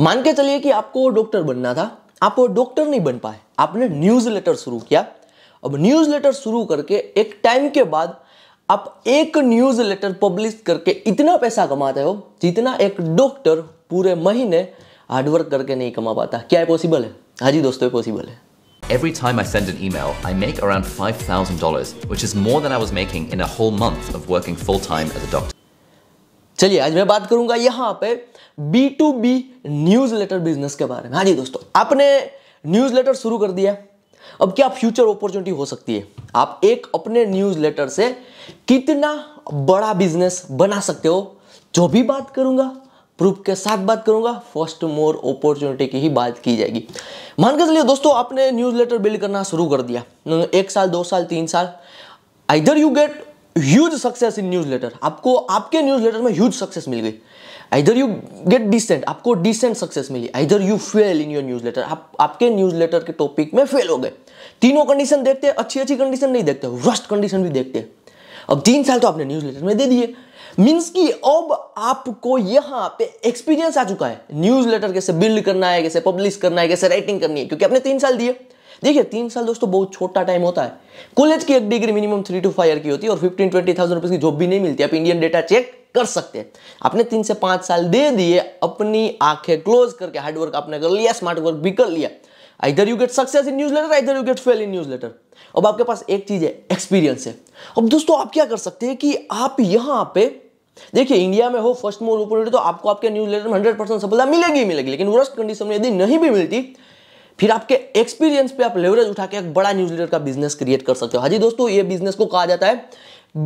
मान के चलिए कि आपको डॉक्टर बनना था आप डॉक्टर नहीं बन पाए आपने न्यूज लेटर शुरू किया अब न्यूज लेटर शुरू करके एक टाइम के बाद आप एक न्यूज लेटर पब्लिश करके इतना पैसा कमाते हो जितना एक डॉक्टर पूरे महीने हार्डवर्क करके नहीं कमा पाता क्या पॉसिबल है हाँ जी दोस्तों पॉसिबल है Every time I send an email, I make around $5,000, which is more than I was making in a whole month of working full time as a doctor. चलिए आज मैं बात करूंगा यहाँ पे B to B newsletter business के बारे में हाँ जी दोस्तों आपने न्यूज लेटर शुरू कर दिया अब क्या फ्यूचर अपॉर्चुनिटी हो सकती है आप एक अपने न्यूज लेटर से कितना बड़ा बिजनेस बना सकते हो जो भी बात करूंगा प्रूफ के साथ बात करूंगा फर्स्ट मोर अपॉर्चुनिटी की ही बात की जाएगी मान के चलिए दोस्तों आपने न्यूज लेटर बिल्ड करना शुरू कर दिया एक साल दो साल तीन साल either you get huge success in newsletter आपको आपके न्यूज लेटर में ह्यूज सक्सेस मिल गई आइधर यू गेट डिसेंट आपको डिसेंट सक्सेस मिली either you fail in your newsletter आप आपके न्यूज लेटर के टॉपिक में फेल हो गए तीनों कंडीशन देखते हैं अच्छी अच्छी कंडीशन नहीं देखते वर्स्ट कंडीशन भी देखते हैं अब तीन साल तो आपने न्यूज लेटर में दे दिए मीन्स कि अब आपको यहाँ पे एक्सपीरियंस आ चुका है न्यूज लेटर कैसे बिल्ड करना है कैसे पब्लिश करना है कैसे राइटिंग करनी है क्योंकि आपने तीन साल दिए देखिए तीन साल दोस्तों बहुत छोटा टाइम होता है कॉलेज की एक degree minimum three two five year की होती है और फिफ्टीन ट्वेंटी थाउजेंड रुपीज की जॉब भी नहीं मिलती आप इंडियन डेटा चेक कर सकते हैं आपने तीन से पांच साल दे दिए अपनी आंखें क्लोज करके हार्डवर्क आपने कर लिया स्मार्ट वर्क भी कर लिया either you get success in newsletter either you get fail in newsletter अब आपके पास एक चीज है एक्सपीरियंस है अब दोस्तों आप क्या कर सकते हैं कि आप यहां पे देखिए इंडिया में हो फर्स्ट मोर अपॉर्चुनिटी तो आपको आपके न्यूज लेटर में हंड्रेड परसेंट सफलता मिलेगी मिलेगी लेकिन वर्स्ट कंडीशन में यदि नहीं भी मिलती फिर आपके एक्सपीरियंस पे आप लेवरेज उठा के एक बड़ा न्यूज लेटर का बिजनेस क्रिएट कर सकते हो हाजी दोस्तों ये बिजनेस को कहा जाता है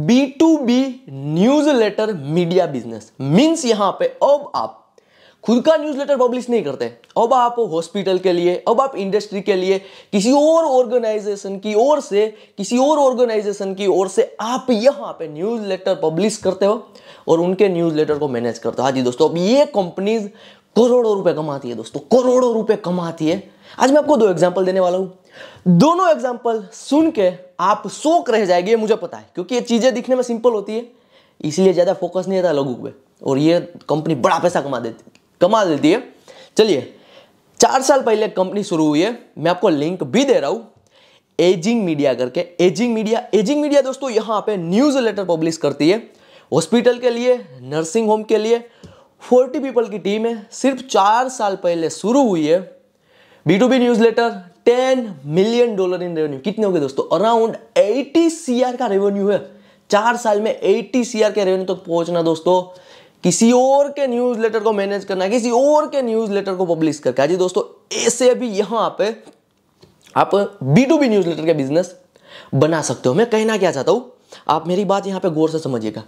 B to B newsletter media business means यहां पे अब आप खुद का न्यूज लेटर पब्लिश नहीं करते अब आप हॉस्पिटल के लिए अब आप इंडस्ट्री के लिए किसी और ऑर्गेनाइजेशन की ओर से किसी और ऑर्गेनाइजेशन की ओर से आप यहाँ पे न्यूज लेटर पब्लिश करते हो और उनके न्यूज लेटर को मैनेज करते हो हाँ जी दोस्तों अब ये कंपनीज करोड़ों रुपए कमाती है दोस्तों करोड़ों रुपए कमाती है आज मैं आपको दो एग्जाम्पल देने वाला हूं दोनों एग्जाम्पल सुन के आप शोक रह जाएंगे मुझे पता है क्योंकि ये चीज़ें दिखने में सिंपल होती है इसीलिए ज़्यादा फोकस नहीं रहता लोगों पे और ये कंपनी बड़ा पैसा कमा देती कमा देती है चलिए चार साल पहले कंपनी शुरू हुई है मैं आपको लिंक भी दे रहा हूं एजिंग मीडिया करके एजिंग मीडिया एजिंग मीडिया दोस्तों यहाँ पे न्यूज़ लेटर पब्लिश करती है हॉस्पिटल के लिए नर्सिंग होम के लिए फोर्टी पीपल की टीम है सिर्फ चार साल पहले शुरू हुई है B to B newsletter ten million dollar in revenue कितने हो गए दोस्तों अराउंड एटी सीआर का रेवेन्यू है चार साल में एटी आर के रेवेन्यू तक तो पहुंचना दोस्तों किसी और के न्यूज लेटर को मैनेज करना किसी और के न्यूज लेटर को पब्लिश करके आज दोस्तों ऐसे भी यहां पे आप B to B newsletter का बिजनेस बना सकते हो मैं कहना क्या चाहता हूँ आप मेरी बात यहाँ पे गौर से समझिएगा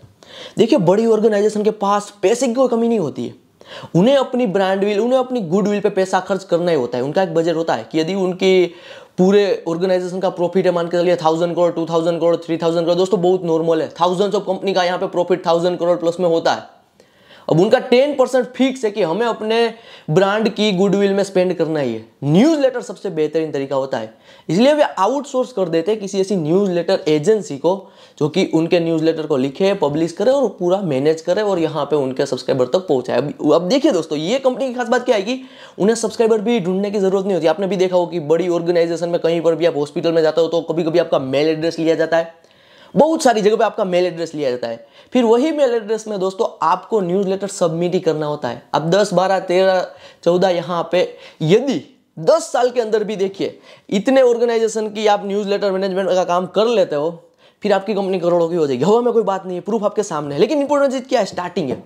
देखिए बड़ी ऑर्गेनाइजेशन के पास पैसे की कोई कमी नहीं होती है उन्हें अपनी ब्रांड विल उन्हें अपनी गुड विल पे पैसा खर्च करना ही होता है उनका एक बजट होता है कि यदि उनके पूरे ऑर्गेनाइजेशन का प्रॉफिट है मान के चलिए thousand crore two thousand crore three thousand crore दोस्तों बहुत नॉर्मल है थाउजेंड्स ऑफ कंपनी का यहाँ पे प्रॉफिट थाउजेंड करोड़ प्लस में होता है अब उनका टेन परसेंट फिक्स है कि हमें अपने ब्रांड की गुडविल में स्पेंड करना ही है न्यूज सबसे बेहतरीन तरीका होता है इसलिए वे आउटसोर्स कर देते हैं किसी ऐसी न्यूज एजेंसी को जो कि उनके न्यूज़लेटर को लिखे पब्लिश करे और पूरा मैनेज करे और यहाँ पे उनके सब्सक्राइबर तक पहुँचाए अब अब देखिए दोस्तों ये कंपनी की खास बात क्या है कि उन्हें सब्सक्राइबर भी ढूंढने की ज़रूरत नहीं होती आपने भी देखा हो कि बड़ी ऑर्गेनाइजेशन में कहीं पर भी आप हॉस्पिटल में जाते हो तो कभी कभी आपका मेल एड्रेस लिया जाता है बहुत सारी जगह पे आपका मेल एड्रेस लिया जाता है फिर वही मेल एड्रेस में दोस्तों आपको न्यूज़ लेटर सबमिट ही करना होता है अब 10, 12, 13, 14 यहाँ पे यदि 10 साल के अंदर भी देखिए इतने ऑर्गेनाइजेशन की आप न्यूज़ लेटर मैनेजमेंट का काम कर लेते हो फिर आपकी कंपनी करोड़ों की हो जाएगी हवा में कोई बात नहीं है प्रूफ आपके सामने है लेकिन इंपोर्टेंट चीज़ क्या है स्टार्टिंग है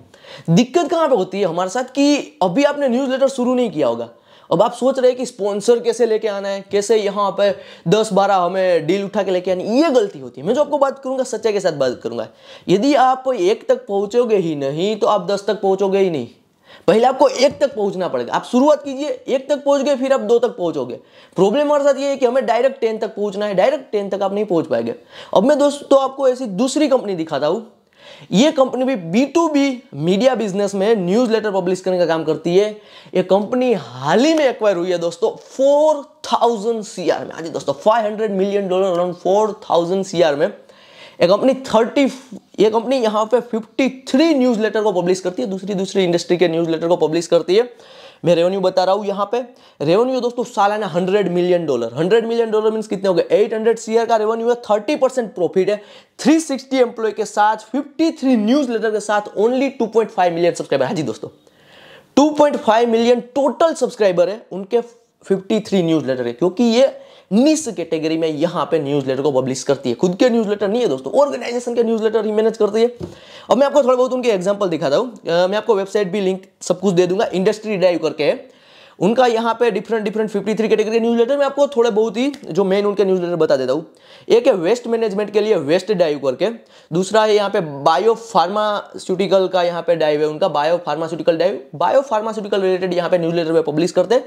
दिक्कत कहाँ पे होती है हमारे साथ कि अभी आपने न्यूज़ लेटर शुरू नहीं किया होगा अब आप सोच रहे हैं कि स्पॉन्सर कैसे लेके आना है कैसे यहाँ पे दस बारह हमें डील उठा के लेके आनी ये गलती होती है मैं जो आपको बात करूंगा सच्चाई के साथ बात करूंगा यदि आप एक तक पहुंचोगे ही नहीं तो आप दस तक पहुँचोगे ही नहीं पहले आपको एक तक पहुंचना पड़ेगा आप शुरुआत कीजिए एक तक पहुंच गए फिर आप दो तक पहुंचोगे प्रॉब्लम हमारे साथ ये है कि हमें डायरेक्ट टेन तक पहुंचना है डायरेक्ट टेन तक आप नहीं पहुंच पाएंगे अब मैं दोस्तों तो आपको ऐसी दूसरी कंपनी दिखाता हूं ये कंपनी भी B to B media business में न्यूज लेटर पब्लिश करने का काम करती है ये कंपनी हाल ही में एक्वायर हुई है दोस्तों फोर थाउजेंड सी में आज हाँ दोस्तों five hundred million dollar around four thousand C में ये कंपनी थर्टी ये कंपनी यहाँ पे फिफ्टी थ्री न्यूज़ लेटर को पब्लिश करती है दूसरी दूसरी इंडस्ट्री के न्यूज़ लेटर को पब्लिश करती है मैं रेवेन्यू बता रहा हूँ यहाँ पे रेवेन्यू दोस्तों सालाना hundred million dollar hundred million dollar means कितने हो गए एट हंड्रेड सी का रेवेन्यू है थर्टी परसेंट प्रॉफिट है थ्री सिक्सटी एम्प्लॉय के साथ फिफ्टी थ्री न्यूज़ लेटर के साथ only two point five million subscriber हाँ जी दोस्तों two point five million total subscriber है उनके फिफ्टी थ्री न्यूज़ लेटर है क्योंकि ये निस कैटेगरी में यहाँ पे न्यूज लेटर को पब्लिश करती है खुद के न्यूज नहीं है दोस्तों ऑर्गेनाइजेशन के न्यूज लेटर ही मैनेज करती है अब मैं आपको थोड़ा बहुत उनके एग्जाम्पल दिखाता हूँ मैं आपको वेबसाइट भी लिंक सब कुछ दे दूंगा इंडस्ट्री डाइव करके उनका यहाँ पे different different 53 category newsletter में आपको थोड़े बहुत ही जो मेन उनके न्यूज लेटर बता देता हूँ एक है वेस्ट मैनेजमेंट के लिए वेस्ट डाइव करके दूसरा है यहाँ पे बायो फार्मास्यूटिकल का यहाँ पे डाइव है उनका bio pharmaceutical dive bio pharmaceutical related यहाँ पे न्यूज लेटर पब्लिश करते हैं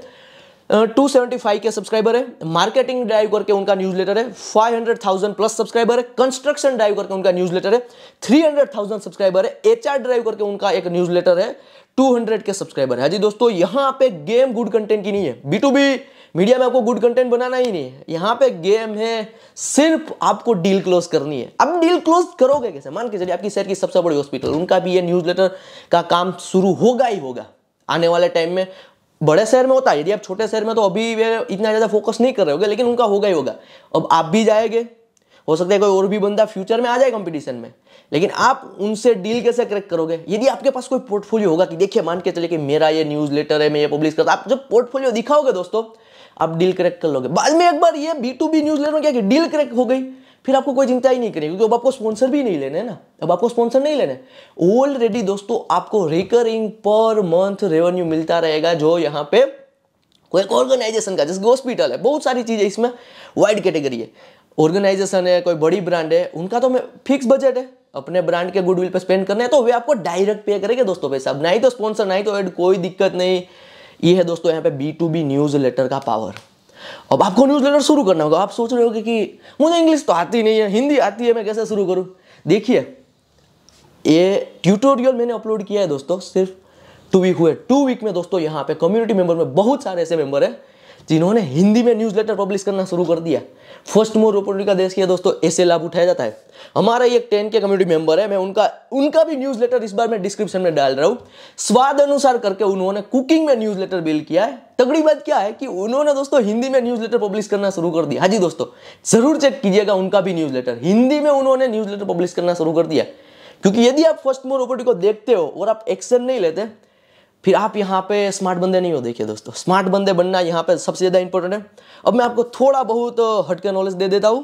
two seventy five K subscriber है मार्केटिंग ड्राइव करके उनका न्यूज लेटर है five hundred thousand plus subscriber है कंस्ट्रक्शन ड्राइव करके उनका न्यूज लेटर है थ्री हंड्रेड थाउजेंड सब्सक्राइबर है एच आर ड्राइव करके उनका एक न्यूज लेटर है टू हंड्रेड के सब्सक्राइबर है हाँ जी दोस्तों यहां पे गेम गुड कंटेंट की नहीं है बी टू बी मीडिया में आपको गुड कंटेंट बनाना ही नहीं है यहाँ पे गेम है सिर्फ आपको डील क्लोज करनी है अब डील क्लोज करोगे कैसे मान के चलिए आपकी शहर की सबसे बड़ी हॉस्पिटल उनका भी ये न्यूज़ लेटर का काम शुरू होगा ही होगा आने वाले टाइम में बड़े शहर में होता है यदि आप छोटे शहर में तो अभी वे इतना ज़्यादा फोकस नहीं कर रहे होगे लेकिन उनका होगा ही होगा अब आप भी जाएंगे हो सकता है कोई और भी बंदा फ्यूचर में आ जाए कंपटीशन में लेकिन आप उनसे डील कैसे क्रैक करोगे यदि आपके पास कोई पोर्टफोलियो होगा कि देखिए मान के चले कि मेरा ये न्यूज़ लेटर है मैं ये पब्लिश करता आप जब पोर्टफोलियो दिखाओगे दोस्तों आप डील क्रैक कर लोगे बाद में एक बार ये B to B newsletter में क्या कि डील क्रैक हो गई फिर आपको कोई चिंता ही नहीं करेगी क्योंकि अब आपको स्पॉन्सर भी नहीं लेने ना अब आपको स्पॉन्सर नहीं लेने ऑलरेडी दोस्तों आपको रिकरिंग पर मंथ रेवेन्यू मिलता रहेगा जो यहाँ पे कोई एक ऑर्गेनाइजेशन का जैसे हॉस्पिटल है बहुत सारी चीज़ें इसमें वाइड कैटेगरी है ऑर्गेनाइजेशन है कोई बड़ी ब्रांड है उनका तो फिक्स बजट है अपने ब्रांड के गुडविल पे स्पेंड करने हैं तो वे आपको डायरेक्ट पे करेंगे दोस्तों पैसा नहीं तो स्पॉन्सर नहीं तो एड कोई दिक्कत नहीं ये है दोस्तों यहाँ पे B to B newsletter का पावर अब आपको न्यूज़ लेटर शुरू करना होगा आप सोच रहे होगे कि मुझे इंग्लिश तो आती नहीं है हिंदी आती है मैं कैसे शुरू करूँ देखिए ये ट्यूटोरियल मैंने अपलोड किया है दोस्तों सिर्फ टू वीक हुए टू वीक में दोस्तों यहाँ पे कम्युनिटी मेंबर में बहुत सारे ऐसे मेंबर हैं जिन्होंने हिंदी में न्यूज लेटर पब्लिश करना शुरू कर दिया फर्स्ट मोर अपॉर्चुनिटी का देश किया दोस्तों ऐसे लाभ उठाया जाता है हमारा एक टेन के कम्युनिटी मेंबर है मैं उनका उनका भी न्यूज लेटर इस बार मैं डिस्क्रिप्शन में डाल रहा हूँ स्वाद अनुसार करके उन्होंने कुकिंग में न्यूज लेटर बिल किया है तगड़ी बात क्या है कि उन्होंने दोस्तों हिंदी में न्यूज लेटर पब्लिश करना शुरू कर दिया हाँ जी दोस्तों जरूर चेक कीजिएगा उनका भी न्यूज लेटर हिंदी में उन्होंने न्यूज लेटर पब्लिश करना शुरू कर दिया क्योंकि यदि आप फर्स्ट मोर अपॉर्चुनिटी को देखते हो और आप एक्शन नहीं लेते फिर आप यहाँ पे स्मार्ट बंदे नहीं हो देखिए दोस्तों स्मार्ट बंदे बनना यहाँ पे सबसे ज़्यादा इंपॉर्टेंट है अब मैं आपको थोड़ा बहुत हटके नॉलेज दे देता हूँ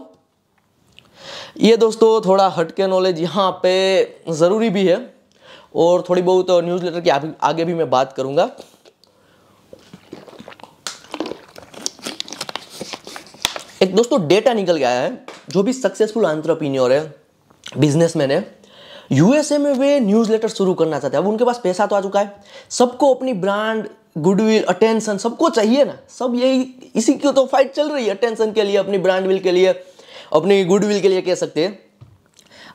ये दोस्तों थोड़ा हटके नॉलेज यहाँ पे ज़रूरी भी है और थोड़ी बहुत न्यूज़ लेटर की आगे भी मैं बात करूंगा एक दोस्तों डेटा निकल गया है जो भी सक्सेसफुल आंट्रप्रीनियोर है बिजनेसमैन है यूएसए में वे न्यूज़लेटर शुरू करना चाहते हैं अब उनके पास पैसा तो आ चुका है सबको अपनी ब्रांड गुडविल अटेंशन सबको चाहिए ना सब यही इसी की तो फाइट चल रही है अटेंशन के लिए अपनी ब्रांड विल के लिए अपनी गुडविल के लिए कह सकते हैं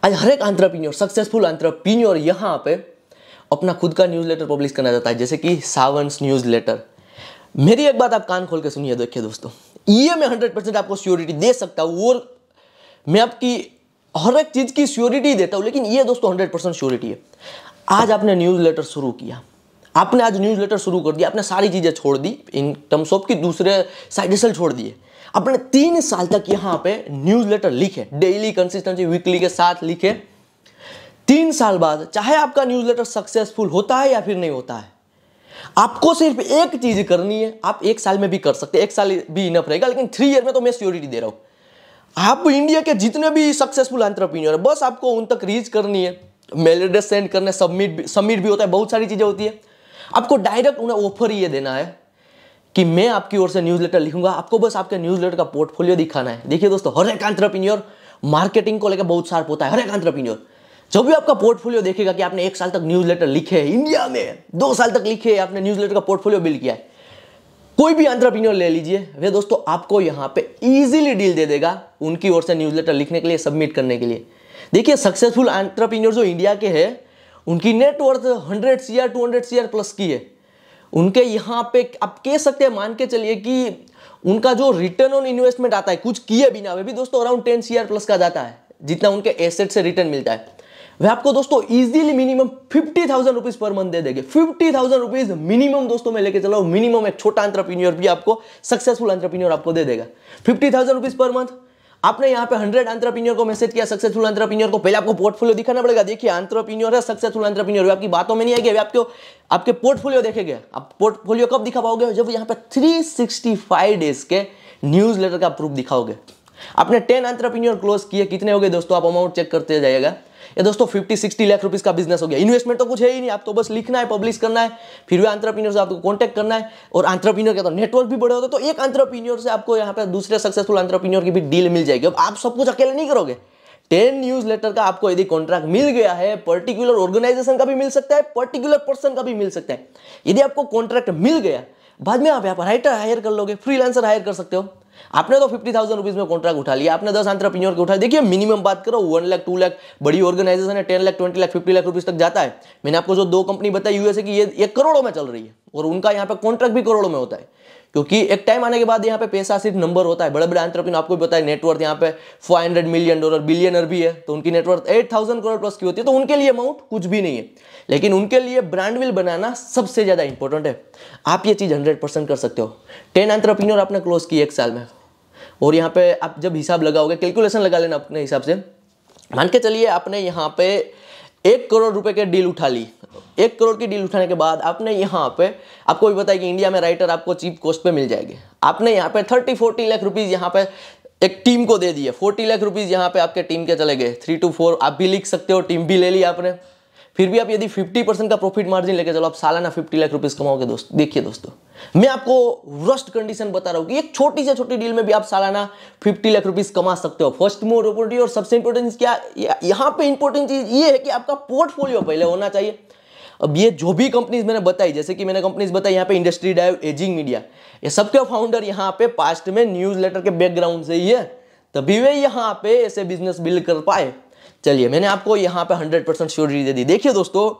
आज हर एक आंतरप्रीन्योर सक्सेसफुल आंतरप्रीन्योर यहाँ पे अपना खुद का न्यूज़ लेटर पब्लिश करना चाहता है जैसे कि सावंस न्यूज़ लेटर मेरी एक बात आप कान खोल के सुनिए देखिए दोस्तों ये मैं हंड्रेड परसेंट आपको श्योरिटी दे सकता हूँ और मैं आपकी हर एक चीज़ की श्योरिटी देता हूं लेकिन ये दोस्तों हंड्रेड परसेंट श्योरिटी है आज आपने न्यूज़ लेटर शुरू किया आपने आज न्यूज़ लेटर शुरू कर दिया आपने सारी चीज़ें छोड़ दी इन टर्म्स ऑफ की दूसरे साइड सल छोड़ दिए आपने तीन साल तक यहां पे न्यूज़ लेटर लिखे डेली कंसिस्टेंसी वीकली के साथ लिखे तीन साल बाद चाहे आपका न्यूज़ लेटर सक्सेसफुल होता है या फिर नहीं होता है आपको सिर्फ एक चीज़ करनी है आप एक साल में भी कर सकते हैं एक साल भी इनफ रहेगा लेकिन थ्री ईयर में तो मैं श्योरिटी दे रहा हूं आप इंडिया के जितने भी सक्सेसफुल एंटरप्रीनियर है बस आपको उन तक रीच करनी है मेल एड्रेस सेंड करने सबमिट सबमिट भी होता है बहुत सारी चीज़ें होती है आपको डायरेक्ट उन्हें ऑफर ये देना है कि मैं आपकी ओर से न्यूज़लेटर लिखूंगा आपको बस आपके न्यूज़लेटर का पोर्टफोलियो दिखाना है देखिए दोस्तों हर एक एंट्रप्रीनियर मार्केटिंग को लेकर बहुत सार्प होता है हर एक एंट्रप्रीनियर जब भी आपका पोर्टफोलियो देखेगा कि आपने एक साल तक न्यूज़लेटर लिखे है इंडिया में दो साल तक लिखे है आपने न्यूज़लेटर का पोर्टफोलियो बिल किया है कोई भी अंतरप्रीनियर ले लीजिए वे दोस्तों आपको यहाँ पे इजीली डील दे देगा उनकी ओर से न्यूज़लेटर लिखने के लिए सबमिट करने के लिए देखिए सक्सेसफुल एंट्रप्रीनियर जो इंडिया के हैं उनकी net worth hundred CR or two hundred C plus की है उनके यहाँ पे आप कह सकते हैं मान के चलिए कि उनका जो रिटर्न ऑन इन्वेस्टमेंट आता है कुछ किए बिना वे भी दोस्तों अराउंड टेन सी प्लस का जाता है जितना उनके एसेट से रिटर्न मिलता है वे आपको दोस्तों easily minimum fifty thousand rupees per month दे देंगे फिफ्टी थाउजेंड रुपीज मिनिमम दोस्तों में लेके चलो मिनिमम एक छोटा एंट्रप्रीनियर भी आपको सक्सेसफुल एंट्रप्रीनियर आपको दे देगा fifty thousand rupees per month आपने यहाँ पे हंड्रेड एंट्रप्रीनियर को मैसेज किया सक्सेसफुल एंट्रप्रीनियर को पहले आपको पोर्टफोलियो दिखाना पड़ेगा देखिए एंट्रप्रीनियर है सक्सेसफुल अंतरप्रीनियर आपकी बातों में नहीं आएगी आपको आपके पोर्टफोलियो देखेंगे आप पोर्टफोलियो कब दिखा पाओगे जब यहाँ पे 365 डेज के न्यूज लेटर का प्रूफ दिखाओगे आपने टेन एंट्रप्रीनियर क्लोज किए कितने हो गए दोस्तों आप अमाउंट चेक करते जाइएगा ये दोस्तों 50 60 लाख रुपीस का बिजनेस हो गया इन्वेस्टमेंट तो कुछ है ही नहीं आप तो बस लिखना है पब्लिश करना है फिर भी आंट्रप्रीनियर से आपको कॉन्टैक्ट करना है और आंट्रप्रीनियर का तो नेटवर्क भी बड़े होते तो एक आंट्रप्रीनियर से आपको यहाँ पर दूसरे सक्सेसफुल आंट्रप्रीनियर की भी डील मिल जाएगी अब आप सब कुछ अकेले नहीं करोगे टेन न्यूज लेटर का आपको यदि कॉन्ट्रैक्ट मिल गया है पर्टिकुलर ऑर्गेनाइजेशन का भी मिल सकता है पर्टिकुलर पर्सन का भी मिल सकता है यदि आपको कॉन्ट्रैक्ट मिल गया बाद में आप यहाँ पर राइटर हायर कर लोगे फ्रीलांसर हायर कर सकते हो आपने तो फिफ्टी थाउजेंड रुपीज में कॉन्ट्रैक्ट उठा लिया आपने दस आंट्रप्रन्योर के उठा देखिए मिनिमम बात करो वन लाख टू लाख बड़ी ऑर्गेनाइजेशन है ten lakh twenty lakh fifty lakh rupees तक जाता है मैंने आपको जो दो कंपनी बताई यूएसए की ये, एक करोड़ों में चल रही है और उनका यहाँ पे कॉन्ट्रैक्ट भी करोड़ों में होता है क्योंकि एक टाइम आने के बाद यहाँ पे पैसा सिर्फ नंबर होता है बड़े बड़े आंतरप्रन आपको भी बताया नेटवर्थ यहाँ पे 500 मिलियन डॉलर बिलियनर भी है तो उनकी नेटवर्थ 8000 करोड़ प्लस की होती है तो उनके लिए अमाउंट कुछ भी नहीं है लेकिन उनके लिए ब्रांड विल बनाना सबसे ज़्यादा इंपॉर्टेंट है आप ये चीज़ हंड्रेड कर सकते हो टेन आंतरप्रन्योर आपने क्लोज की एक साल में और यहाँ पे आप जब हिसाब लगाओगे कैलकुलेशन लगा लेना अपने हिसाब से मान के चलिए आपने यहाँ पे एक करोड़ रुपए के डील उठा ली एक करोड़ की डील उठाने के बाद आपने यहाँ पे आपको भी बताया कि इंडिया में राइटर आपको चीप कॉस्ट पे मिल जाएंगे आपने यहाँ पे थर्टी फोर्टी लाख रुपीज़ यहाँ पे एक टीम को दे दिए फोर्टी लाख रुपीज़ यहाँ पे आपके टीम के चले गए थ्री टू फोर आप भी लिख सकते हो टीम भी ले ली आपने फिर भी आप यदि 50 परसेंट का प्रॉफिट मार्जिन लेके चलो आप सालाना 50 लाख रुपीस कमाओगे दोस्त देखिए दोस्तों मैं आपको वर्स्ट कंडीशन बता रहा हूँ कि एक छोटी से छोटी डील में भी आप सालाना 50 लाख रुपीस कमा सकते हो फर्स्ट मोर अपॉर्चुनिटी और सबसे इंपॉर्टेंट क्या यहाँ पे इंपॉर्टेंट चीज ये है कि आपका पोर्टफोलियो पहले होना चाहिए अब ये जो भी कंपनीज मैंने बताई जैसे कि मैंने कंपनीज बताई यहाँ पे इंडस्ट्री डाइव एजिंग मीडिया ये सबके फाउंडर यहाँ पे पास्ट में न्यूज लेटर के बैकग्राउंड से ही है तभी वे यहाँ पे ऐसे बिजनेस बिल्ड कर पाए चलिए मैंने आपको यहाँ पे हंड्रेड परसेंट श्योरिटी दे दी देखिए दोस्तों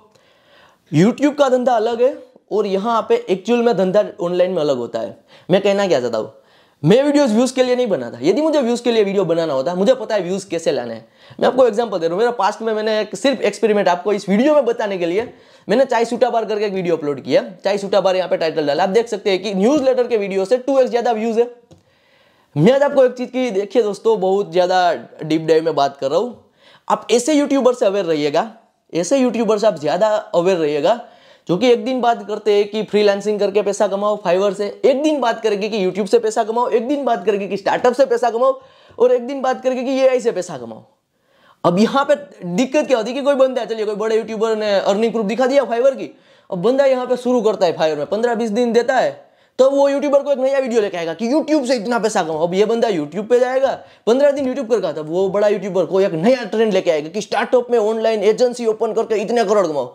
यूट्यूब का धंधा अलग है और यहाँ पे एक्चुअल में धंधा ऑनलाइन में अलग होता है मैं कहना क्या चाहता हूँ मैं वीडियोस व्यूज़ के लिए नहीं बनाता यदि मुझे व्यूज़ के लिए वीडियो बनाना होता मुझे पता है व्यूज़ कैसे लाने हैं मैं आपको एग्जाम्पल दे रहा हूँ मेरा पास्ट में मैंने एक सिर्फ एक्सपेरिमेंट आपको इस वीडियो में बताने के लिए मैंने चाय सूटा बार करके एक वीडियो अपलोड किया चाय सूटा बार यहाँ पे टाइटल डाला आप देख सकते हैं कि न्यूज़ लेटर के वीडियो से टू ज़्यादा व्यूज़ है मैं आज आपको एक चीज़ की देखिए दोस्तों बहुत ज़्यादा डीप डाइव में बात कर रहा हूँ आप ऐसे यूट्यूबर से अवेयर रहिएगा ऐसे यूट्यूबर से आप ज़्यादा अवेयर रहिएगा जो कि एक दिन बात करते हैं कि फ्रीलांसिंग करके पैसा कमाओ फाइवर से एक दिन बात करेगी कि यूट्यूब से पैसा कमाओ एक दिन बात करेगी कि स्टार्टअप से पैसा कमाओ और एक दिन बात करेगी कि ए से पैसा कमाओ अब यहाँ पे दिक्कत क्या होती है कि कोई बंदा चलिए कोई बड़े यूट्यूबर ने अर्निंग प्रूफ दिखा दिया फाइवर की अब बंदा यहाँ पे शुरू करता है फाइवर में पंद्रह बीस दिन देता है तो वो यूट्यूबर को एक नया वीडियो लेके आएगा कि यूट्यूब से इतना पैसा कमाओ अब ये बंदा यूट्यूब पे जाएगा पंद्रह दिन यूट्यूब करगा तब वो बड़ा यूट्यूबर को एक नया ट्रेंड लेके आएगा कि स्टार्टअप में ऑनलाइन एजेंसी ओपन करके इतने करोड़ कमाओ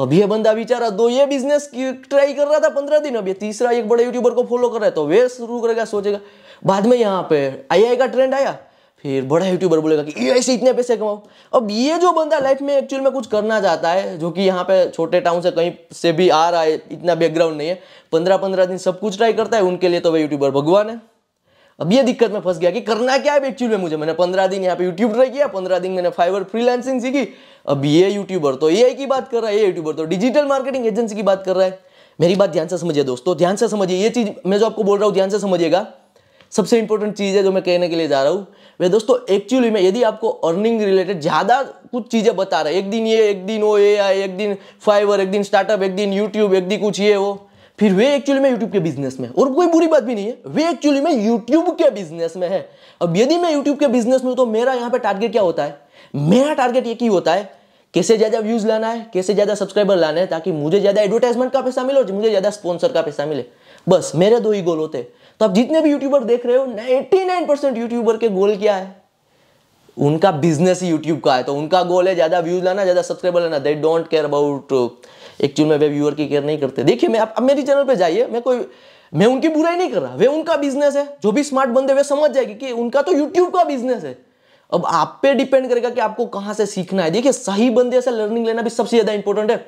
अब ये बंदा बेचारा दो ये बिजनेस ट्राई कर रहा था पंद्रह दिन अब ये तीसरा एक बड़े यूट्यूबर को फॉलो कर रहा है तो वे शुरू करेगा सोचेगा बाद में यहाँ पे आई का ट्रेंड आया फिर बड़ा यूट्यूबर बोलेगा कि ये ऐसे इतने पैसे कमाओ अब ये जो बंदा लाइफ में एक्चुअल में कुछ करना चाहता है जो कि यहाँ पे छोटे टाउन से कहीं से भी आ रहा है इतना बैकग्राउंड नहीं है पंद्रह पंद्रह दिन सब कुछ ट्राई करता है उनके लिए तो वह यूट्यूबर भगवान है अब ये दिक्कत में फंस गया कि करना क्या है एक्चुअल में मुझे मैंने पंद्रह दिन यहाँ पे यूट्यूब ट्राई किया पंद्रह दिन मैंने फाइवर फ्रीलांसिंग सीखी अब ये यूट्यूबर तो ए की बात कर रहा है ये यूट्यूबर तो डिजिटल मार्केटिंग एजेंसी की बात कर रहा है मेरी बात ध्यान से समझिए दोस्तों ध्यान से समझिए ये चीज़ मैं जो आपको बोल रहा हूँ ध्यान से समझिएगा सबसे इंपॉर्टेंट चीज़ है जो मैं कहने के लिए जा रहा हूँ वे दोस्तों एक्चुअली में यदि आपको अर्निंग रिलेटेड ज़्यादा कुछ चीज़ें बता रहा है एक दिन ये एक दिन वो ए आई एक दिन फाइवर एक दिन स्टार्टअप एक दिन यूट्यूब एक दिन कुछ ये वो फिर वे एक्चुअली में यूट्यूब के बिजनेस में और कोई बुरी बात भी नहीं है वे एक्चुअली में यूट्यूब के बिजनेस में है अब यदि मैं यूट्यूब के बिजनेस में हूँ तो मेरा यहाँ पर टारगेट क्या होता है मेरा टारगेट एक ही होता है कैसे ज़्यादा व्यूज़ लाना है कैसे ज़्यादा सब्सक्राइबर लाना है ताकि मुझे ज़्यादा एडवर्टाइजमेंट का पैसा मिले और मुझे ज़्यादा स्पॉन्सर का पैसा मिले बस मेरे दो ही गोल होते हैं तो आप जितने भी यूट्यूबर देख रहे हो 99 परसेंट यूट्यूबर के गोल क्या है उनका बिजनेस ही यूट्यूब का है तो उनका गोल है ज़्यादा व्यूज लाना ज़्यादा सब्सक्राइबर लाना they don't care about actual में वे व्यूअर की केयर नहीं करते देखिए मैं अब मेरी चैनल पर जाइए मैं कोई मैं उनकी बुराई नहीं कर रहा वे उनका बिजनेस है जो भी स्मार्ट बंदे वे समझ जाएगी कि उनका तो यूट्यूब का बिजनेस है अब आप पे डिपेंड करेगा कि आपको कहां से सीखना है देखिए सही बंदे से लर्निंग लेना भी सबसे ज़्यादा इंपॉर्टेंट है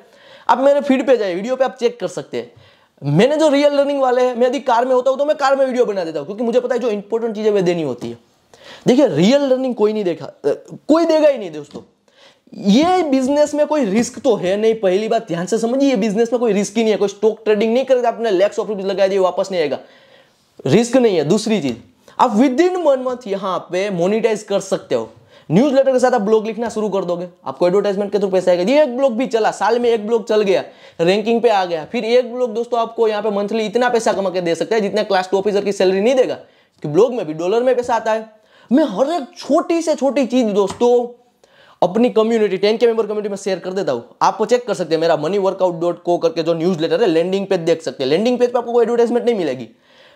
आप मेरे फीड पे जाए वीडियो पे आप चेक कर सकते हैं मैंने जो रियल लर्निंग वाले हैं मैं यदि कार में होता हूं तो मैं कार में वीडियो बना देता हूं क्योंकि मुझे पता है जो इंपॉर्टेंट चीज़ें वे देनी होती है देखिए रियल लर्निंग कोई नहीं देखा कोई देगा ही नहीं दोस्तों ये बिजनेस में कोई रिस्क तो है नहीं पहली बात ध्यान से समझिए बिजनेस में कोई रिस्क ही नहीं है कोई स्टॉक ट्रेडिंग नहीं करेगा आपने लैक्स ऑफ रुपीज लगा दिए वापस नहीं आएगा रिस्क नहीं है दूसरी चीज आप विद इन मन मंथ यहां पे मोनिटाइज कर सकते हो न्यूज लेटर के साथ आप ब्लॉग लिखना शुरू कर दोगे आपको एडवर्टाइजमेंट के थ्रू पैसा आएगा ये एक ब्लॉग भी चला साल में एक ब्लॉग चल गया रैंकिंग पे आ गया फिर एक ब्लॉग दोस्तों आपको यहाँ पे मंथली इतना पैसा कमा के दे सकता है जितना क्लास टू ऑफिसर की सैलरी नहीं देगा कि ब्लॉग में भी डॉलर में पैसा आता है मैं हर एक छोटी से छोटी चीज़ दोस्तों अपनी community ten K member community में शेयर कर देता हूँ आपको चेक कर सकते हैं मेरा मनी वर्कआउट डॉट को करके जो न्यूज़ लेटर है लैंडिंग पेज देख सकते हैं लैंडिंग पेज पर आपको कोई एडवर्टाइजमेंट नहीं मिलेगी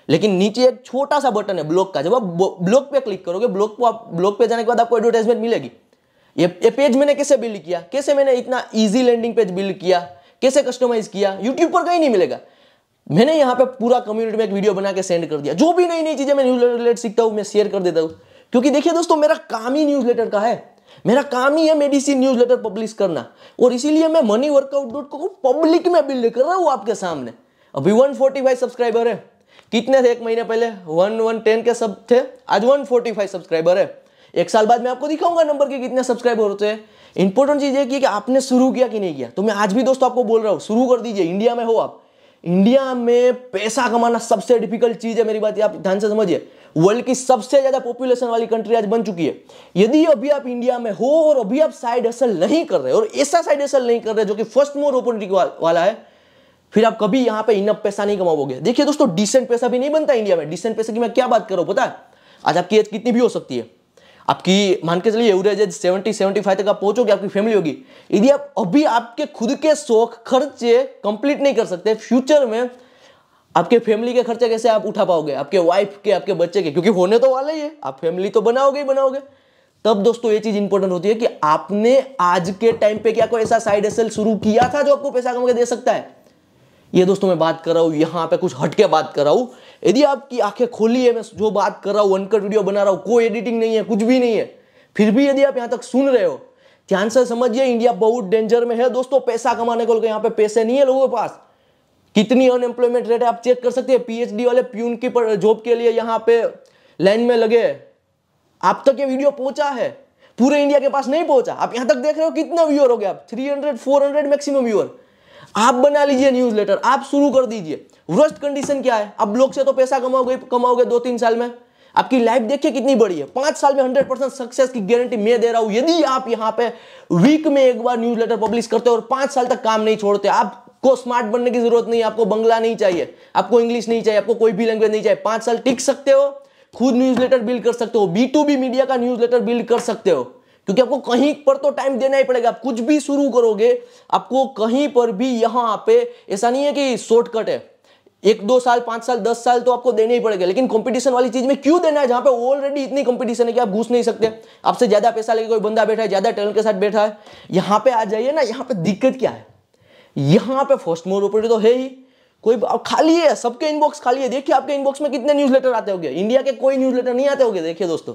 लेकिन नीचे एक छोटा सा बटन है ब्लॉक का जब आप ब्लॉक पे क्लिक करोगे ब्लॉक को आप ब्लॉक पे जाने के बाद आपको एडवर्टाइजमेंट मिलेगी ये ये पेज मैंने कैसे बिल्ड किया कैसे मैंने इतना ईजी लैंडिंग पेज बिल्ड किया कैसे कस्टमाइज किया यूट्यूब पर कहीं नहीं मिलेगा मैंने यहाँ पे पूरा कम्युनिटी में एक वीडियो बना के सेंड कर दिया जो भी नई नई चीज़ें मैं न्यूज लेटर सीखता हूँ मैं शेयर कर देता हूँ क्योंकि देखिए दोस्तों मेरा काम ही न्यूज लेटर का है मेरा काम ही है मेडिसिन न्यूज लेटर पब्लिश करना और इसीलिए मैं money workout dot co public में बिल्ड कर रहा हूँ आपके सामने अभी वन फोर्टी फाइव सब्सक्राइबर है कितने थे एक महीने पहले वन वन टेन के सब थे आज वन फोर्टी फाइव सब्सक्राइबर है एक साल बाद मैं आपको दिखाऊंगा नंबर के कितने सब्सक्राइबर होते हैं इंपॉर्टेंट चीज़ ये कि, आपने शुरू किया कि नहीं किया तो मैं आज भी दोस्तों आपको बोल रहा हूँ शुरू कर दीजिए इंडिया में हो आप इंडिया में पैसा कमाना सबसे डिफिकल्ट चीज़ है मेरी बात आप ध्यान से समझिए वर्ल्ड की सबसे ज़्यादा पॉपुलेशन वाली कंट्री आज बन चुकी है यदि अभी आप इंडिया में हो और अभी आप साइड असल नहीं कर रहे और ऐसा साइड असल नहीं कर रहे जो कि फर्स्ट मोर ओपन वाला है फिर आप कभी यहाँ पे इनफ पैसा नहीं कमाओगे देखिए दोस्तों डिसेंट पैसा भी नहीं बनता इंडिया में डिसेंट पैसे की मैं क्या बात करूँ पता है आज आपकी एज कितनी भी हो सकती है आपकी मान के चलिए average age seventy seventy five तक आप पहुंचोगे आपकी फैमिली होगी यदि आप अभी आपके खुद के शौक खर्चे कंप्लीट नहीं कर सकते फ्यूचर में आपके फैमिली के खर्चे कैसे आप उठा पाओगे आपके वाइफ के आपके बच्चे के क्योंकि होने तो वाले ही है आप फैमिली तो बनाओगे ही बनाओगे तब दोस्तों ये चीज इंपॉर्टेंट होती है कि आपने आज के टाइम पे क्या कोई ऐसा साइड हसल शुरू किया था जो आपको पैसा कमा के दे सकता है ये दोस्तों मैं बात कर रहा हूँ यहाँ पे कुछ हटके बात कर रहा हूँ यदि आपकी आंखें खोली है मैं जो बात कर रहा हूँ अनकट वीडियो बना रहा हूँ कोई एडिटिंग नहीं है कुछ भी नहीं है फिर भी यदि आप यहाँ तक सुन रहे हो ध्यान से समझिए इंडिया बहुत डेंजर में है दोस्तों पैसा कमाने को यहाँ पे पैसे नहीं है लोगों के पास कितनी अनएम्प्लॉयमेंट रेट है आप चेक कर सकते हैं पीएचडी वाले प्यून की जॉब के लिए यहाँ पे लाइन में लगे आप तक ये वीडियो पहुंचा है पूरे इंडिया के पास नहीं पहुंचा आप यहां तक देख रहे हो कितना व्यूअर हो गया आप फोर हंड्रेड मैक्सिमम व्यूअर आप बना लीजिए न्यूज लेटर आप शुरू कर दीजिए वर्स्ट कंडीशन क्या है आप लोग से तो पैसा कमाओगे कमाओगे दो तीन साल में आपकी लाइफ देखिए कितनी बड़ी है पांच साल में हंड्रेड परसेंट सक्सेस की गारंटी मैं दे रहा हूं यदि आप यहाँ पे वीक में एक बार न्यूज लेटर पब्लिश करते हो और पांच साल तक काम नहीं छोड़ते आप को स्मार्ट बनने की जरूरत नहीं आपको बंगला नहीं चाहिए आपको इंग्लिश नहीं चाहिए आपको कोई भी लैंग्वेज नहीं चाहिए पांच साल टिक सकते हो खुद न्यूज लेटर बिल्ड कर सकते हो बी टू बी मीडिया का न्यूज लेटर बिल्ड कर सकते हो क्योंकि आपको कहीं पर तो टाइम देना ही पड़ेगा आप कुछ भी शुरू करोगे आपको कहीं पर भी यहां पे ऐसा नहीं है कि शॉर्टकट है एक दो साल पांच साल दस साल तो आपको देने ही पड़ेगा लेकिन कंपटीशन वाली चीज में क्यों देना है जहां पे ऑलरेडी इतनी कंपटीशन है कि आप घुस नहीं सकते आपसे ज्यादा पैसा लेके कोई बंदा बैठा है ज्यादा टैलेंट के साथ बैठा है यहां पे आ जाइए ना यहाँ पे दिक्कत क्या है यहाँ पे फर्स्ट मोर ऑपरेटर तो है ही कोई खाली है सबके इनबॉक्स खाली है देखिए आपके इनबॉक्स में कितने न्यूज लेटर आते हो इंडिया के कोई न्यूज लेटर नहीं आते हो देखिए दोस्तों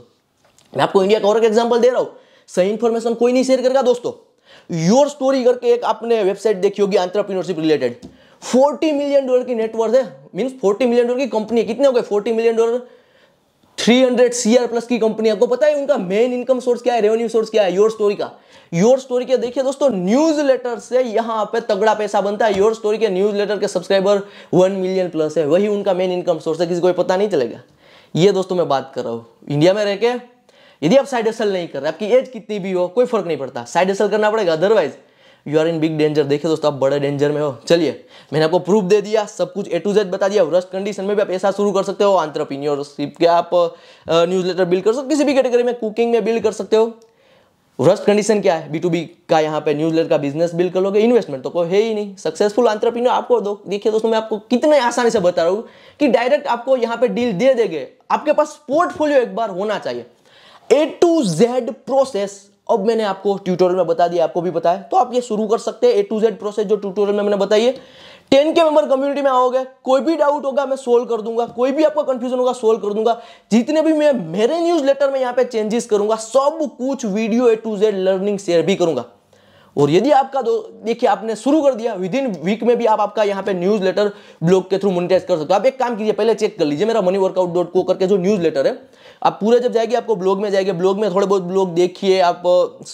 मैं आपको इंडिया का और एक एग्जाम्पल दे रहा हूँ सही इंफॉर्मेशन कोई नहीं शेयर करेगा दोस्तों योर स्टोरी करके एक आपने वेबसाइट देखी होगी आंट्रप्रनरशिप रिलेटेड 40 मिलियन डॉलर की नेटवर्क है मीन 40 मिलियन डॉलर की कंपनी है कितने हो गए 40 मिलियन डॉलर 300 सीआर प्लस की कंपनी आपको पता है उनका मेन इनकम सोर्स क्या है रेवेन्यू सोर्स क्या है योर स्टोरी का योर स्टोरी के देखिए दोस्तों न्यूज लेटर से यहां पे तगड़ा पैसा बनता है योर स्टोरी के न्यूज लेटर के सब्सक्राइबर वन मिलियन प्लस है वही उनका मेन इनकम सोर्स है किसी को पता नहीं चलेगा ये दोस्तों मैं बात कर रहा हूँ इंडिया में रह के यदि आप साइड एसल नहीं कर रहे आपकी एज कितनी भी हो कोई फर्क नहीं पड़ता साइड एसल करना पड़ेगा otherwise you are in big danger देखिए दोस्तों आप बड़े डेंजर में हो चलिए मैंने आपको प्रूफ दे दिया सब कुछ ए टू जेड बता दिया रस्ट कंडीशन में भी आप ऐसा शुरू कर सकते हो आंट्रप्रीनियरशिप के आप न्यूज लेटर बिल्ड कर सकते हो किसी भी कैटेगरी में कुकिंग में बिल्ड कर सकते हो रस्ट कंडीशन क्या है बी टू बी का यहाँ पे न्यूज लेटर का बिजनेस बिल्ड कर लोगे इन्वेस्टमेंट तो कोई है ही नहीं सक्सेसफुल आंट्रप्रीनियर आपको दो देखिए दोस्तों मैं आपको कितने आसानी से बता रहा हूँ कि डायरेक्ट आपको यहाँ पे डील दे देंगे आपके पास पोर्टफोलियो एक बार होना चाहिए ए टू जेड प्रोसेस अब मैंने आपको ट्यूटोरियल में बता दिया आपको भी बताया तो आप ये शुरू कर सकते हैं ए टू जेड प्रोसेस जो ट्यूटोरियल में मैंने बताई है टेन के मेंबर कम्युनिटी में आओगे कोई भी डाउट होगा मैं सोल्व कर दूंगा कोई भी आपका कंफ्यूजन होगा सोल्व कर दूंगा जितने भी मैं मेरे न्यूज लेटर में यहाँ पे चेंजेस करूंगा सब कुछ video A to Z learning share भी करूंगा और यदि आपका दो देखिए आपने शुरू कर दिया विद इन वीक में भी आप आपका यहाँ पे न्यूज लेटर ब्लॉग के थ्रू मोनिटाइज कर सकते हो आप एक काम कीजिए पहले चेक कर लीजिए मेरा मनी वर्कआउट डॉट को करके जो न्यूज लेटर है आप पूरा जब जाएगी आपको ब्लॉग में जाएगी ब्लॉग में थोड़े बहुत ब्लॉग देखिए आप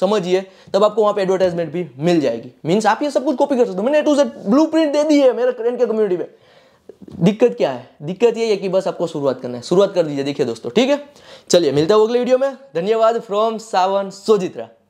समझिए तब आपको वहाँ पे एडवर्टाइजमेंट भी मिल जाएगी मीन्स आप ये सब कुछ कॉपी कर सकते हो मैंने टू से ब्लू दे दी है मेरे फ्रेंड के कम्युनिटी में दिक्कत क्या है दिक्कत ये है कि बस आपको शुरुआत करना है शुरुआत कर दीजिए देखिए दोस्तों ठीक है चलिए मिलता हूँ अगले वीडियो में धन्यवाद फ्रॉम सावन सोजित्रा